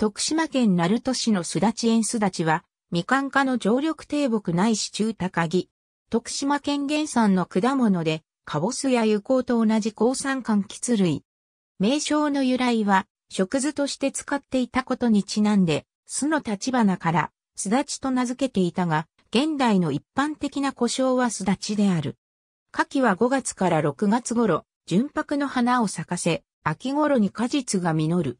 徳島県鳴門市のすだち園すだちは、みかん科の常緑低木ないし中高木。徳島県原産の果物で、カボスや油効と同じ抗酸柑橘類。名称の由来は、食図として使っていたことにちなんで、巣の立花から、すだちと名付けていたが、現代の一般的な故障はすだちである。夏季は5月から6月頃、純白の花を咲かせ、秋頃に果実が実る。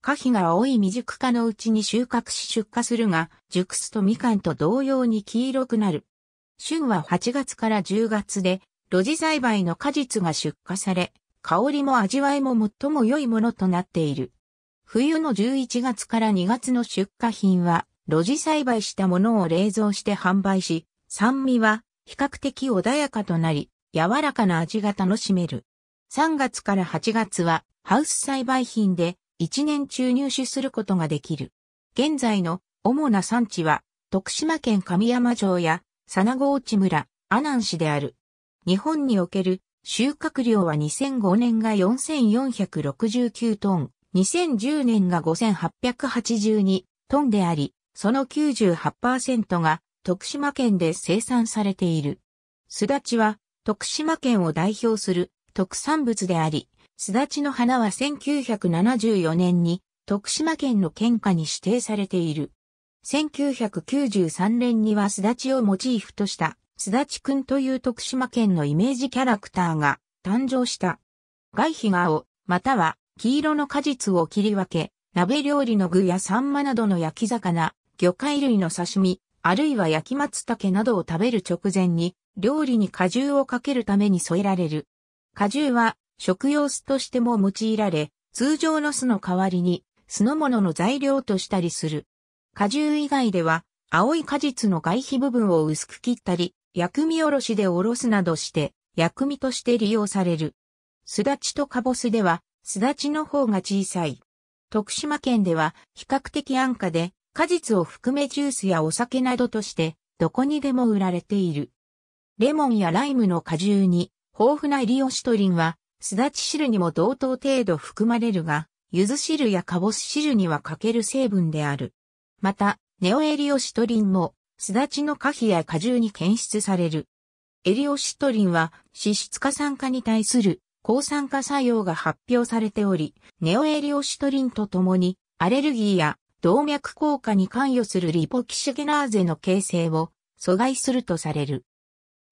花火が青い未熟化のうちに収穫し出荷するが、熟すとみかんと同様に黄色くなる。旬は8月から10月で、露地栽培の果実が出荷され、香りも味わいも最も良いものとなっている。冬の11月から2月の出荷品は、露地栽培したものを冷蔵して販売し、酸味は比較的穏やかとなり、柔らかな味が楽しめる。3月から8月はハウス栽培品で1年中入手することができる。現在の主な産地は、徳島県上山城や、佐郷内村、阿南市である。日本における収穫量は2005年が4469トン、2010年が5882トンであり、その98%が徳島県で生産されている。すだちは徳島県を代表する特産物であり、すだちの花は1974年に徳島県の県下に指定されている。1993年にはすだちをモチーフとしたすだちくんという徳島県のイメージキャラクターが誕生した。外皮が青、または黄色の果実を切り分け、鍋料理の具やサンマなどの焼き魚、魚介類の刺身、あるいは焼き松茸などを食べる直前に、料理に果汁をかけるために添えられる、果汁は食用酢としても用いられ、通常の酢の代わりに酢の物の材料としたりする。果汁以外では、青い果実の外皮部分を薄く切ったり、薬味おろしでおろすなどして、薬味として利用される。すだちとかぼすでは、すだちの方が小さい。徳島県では、比較的安価で、果実を含めジュースやお酒などとして、どこにでも売られている。レモンやライムの果汁に、豊富なイリオシトリンは、すだち汁にも同等程度含まれるが、ゆず汁やかぼす汁には欠ける成分である。また、ネオエリオシトリンも、すだちの果皮や果汁に検出される。エリオシトリンは脂質化酸化に対する抗酸化作用が発表されており、ネオエリオシトリンとともにアレルギーや動脈硬化に関与するリポキシゲナーゼの形成を阻害するとされる。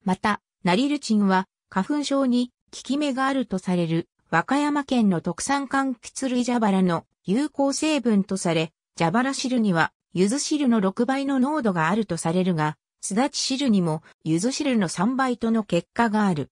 また、ナリルチンは花粉症に効き目があるとされる和歌山県の特産柑橘類蛇腹の有効成分とされ、蛇腹汁にはゆず汁の6倍の濃度があるとされるが、すだち汁にもゆず汁の3倍との結果がある。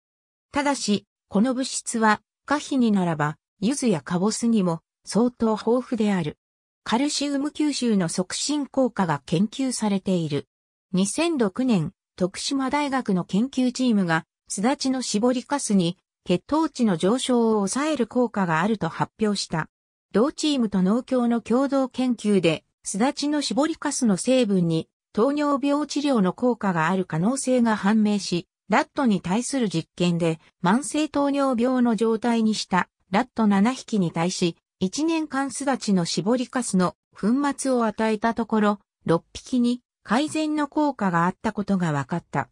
ただし、この物質は、可否にならば、ゆずやカボスにも相当豊富である。カルシウム吸収の促進効果が研究されている。2006年、徳島大学の研究チームがすだちの絞りかすに血糖値の上昇を抑える効果があると発表した。同チームと農協の共同研究で、すだちの絞りかすの成分に糖尿病治療の効果がある可能性が判明し、ラットに対する実験で慢性糖尿病の状態にしたラット7匹に対し、1年間すだちの絞りかすの粉末を与えたところ、6匹に改善の効果があったことが分かった。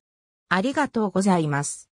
ありがとうございます。